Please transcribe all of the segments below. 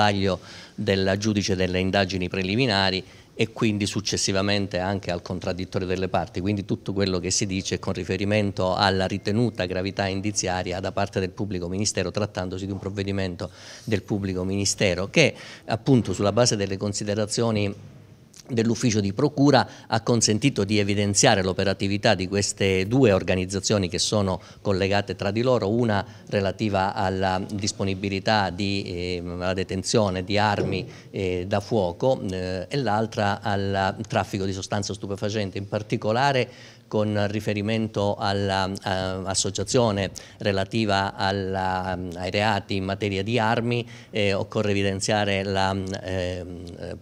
vaglio del giudice delle indagini preliminari e quindi successivamente anche al contraddittorio delle parti, quindi tutto quello che si dice con riferimento alla ritenuta gravità indiziaria da parte del pubblico ministero trattandosi di un provvedimento del pubblico ministero che appunto sulla base delle considerazioni dell'ufficio di procura ha consentito di evidenziare l'operatività di queste due organizzazioni che sono collegate tra di loro, una relativa alla disponibilità di eh, alla detenzione di armi eh, da fuoco eh, e l'altra al traffico di sostanze stupefacenti, in particolare con riferimento all'associazione eh, relativa alla, eh, ai reati in materia di armi eh, occorre evidenziare la eh,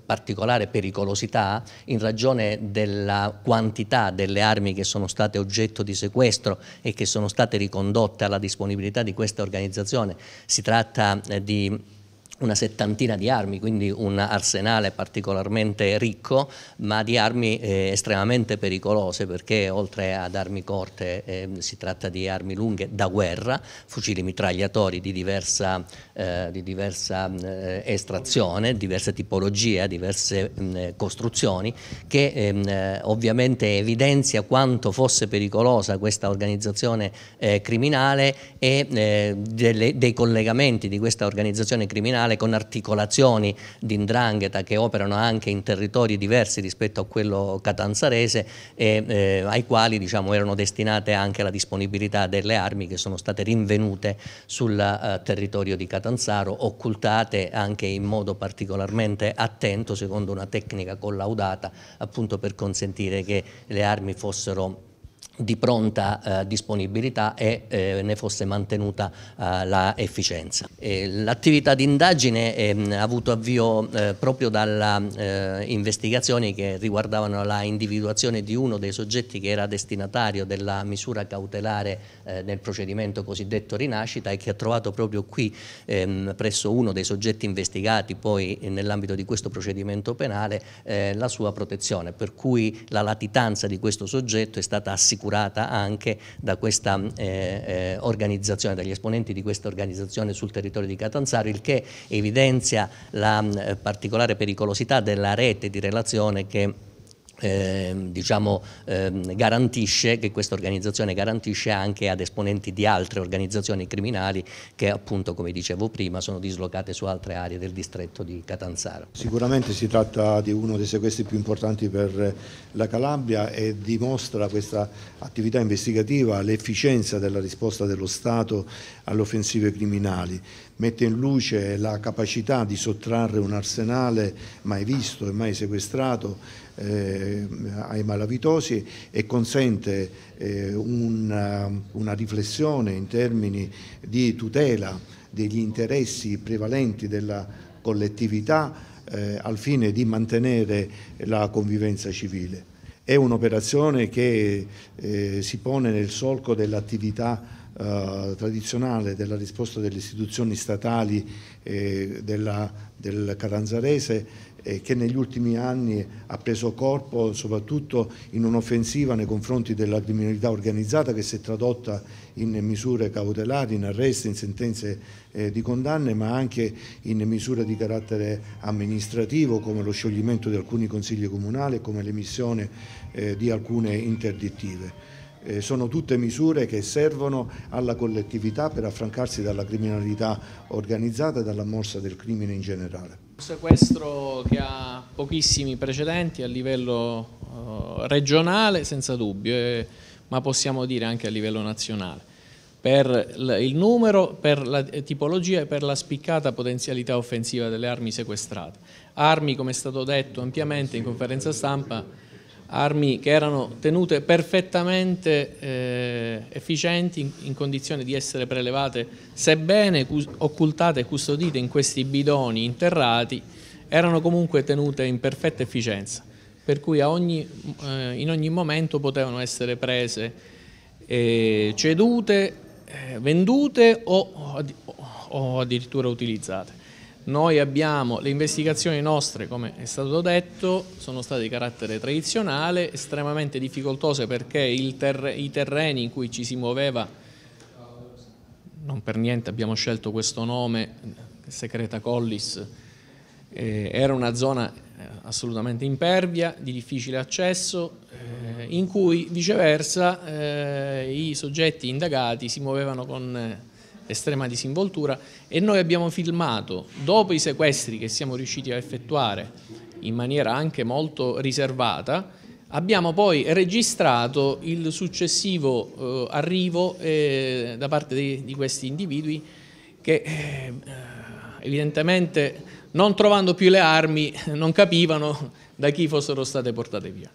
particolare pericolosità in ragione della quantità delle armi che sono state oggetto di sequestro e che sono state ricondotte alla disponibilità di questa organizzazione. Si tratta eh, di una settantina di armi, quindi un arsenale particolarmente ricco, ma di armi eh, estremamente pericolose perché oltre ad armi corte eh, si tratta di armi lunghe da guerra, fucili mitragliatori di diversa, eh, di diversa eh, estrazione, diverse tipologie, diverse mh, mm, eh, costruzioni, che ehm, eh, ovviamente evidenzia quanto fosse pericolosa questa organizzazione criminale e delle, dei collegamenti di questa organizzazione criminale criminale con articolazioni di indrangheta che operano anche in territori diversi rispetto a quello catanzarese e eh, ai quali diciamo, erano destinate anche la disponibilità delle armi che sono state rinvenute sul eh, territorio di Catanzaro, occultate anche in modo particolarmente attento secondo una tecnica collaudata appunto per consentire che le armi fossero di pronta eh, disponibilità e eh, ne fosse mantenuta eh, l'efficienza. L'attività di indagine ehm, ha avuto avvio eh, proprio dalle eh, investigazioni che riguardavano la individuazione di uno dei soggetti che era destinatario della misura cautelare eh, nel procedimento cosiddetto rinascita e che ha trovato proprio qui ehm, presso uno dei soggetti investigati poi nell'ambito di questo procedimento penale la sua protezione, per cui la latitanza di questo soggetto è stata assicurata curata anche da questa mm, eh, eh, organizzazione, dagli esponenti di questa organizzazione sul territorio di Catanzaro, il che evidenzia la mm, eh, particolare pericolosità della rete di relazione che eh, diciamo, ehm, garantisce, che questa organizzazione garantisce anche ad esponenti di altre organizzazioni criminali che appunto come dicevo prima sono dislocate su altre aree del distretto di Catanzaro. Sicuramente si tratta di uno dei sequestri più importanti per la Calabria e dimostra questa attività investigativa l'efficienza della risposta dello Stato alle offensive criminali mette in luce la capacità di sottrarre un arsenale mai visto e mai sequestrato eh, ai malavitosi e consente eh, una, una riflessione in termini di tutela degli interessi prevalenti della collettività eh, al fine di mantenere la convivenza civile. È un'operazione che eh, si pone nel solco dell'attività eh, tradizionale della risposta delle istituzioni statali eh, della, del Catanzarese eh, che negli ultimi anni ha preso corpo soprattutto in un'offensiva nei confronti della criminalità organizzata che si è tradotta in misure cautelari, in arresti, in sentenze eh, di condanne ma anche in misure di carattere amministrativo come lo scioglimento di alcuni consigli comunali e come l'emissione eh, di alcune interdittive. Eh, sono tutte misure che servono alla collettività per affrancarsi dalla criminalità organizzata e dalla morsa del crimine in generale. Un sequestro che ha pochissimi precedenti a livello eh, regionale senza dubbio, eh, ma possiamo dire anche a livello nazionale, per il numero, per la eh, tipologia e per la spiccata potenzialità offensiva delle armi sequestrate. Armi, come è stato detto ampiamente in conferenza stampa, armi che erano tenute perfettamente eh, efficienti in, in, condizione di essere prelevate, sebbene occultate e custodite in questi bidoni interrati, erano comunque tenute in perfetta efficienza, per cui ogni, eh, in ogni momento potevano essere prese, eh, cedute, eh, vendute o, o addirittura utilizzate. Noi abbiamo le investigazioni nostre, come è stato detto, sono state di carattere tradizionale, estremamente difficoltose perché ter i terreni in cui ci si muoveva, non per niente abbiamo scelto questo nome, Secreta Collis, eh, era una zona eh, assolutamente impervia, di difficile accesso, eh, in cui viceversa eh, i soggetti indagati si muovevano con eh, estrema disinvoltura e noi abbiamo filmato, dopo i sequestri che siamo riusciti a effettuare in maniera anche molto riservata, abbiamo poi registrato il successivo eh, arrivo eh, da parte di, di, questi individui che eh, evidentemente non trovando più le armi non capivano da chi fossero state portate via.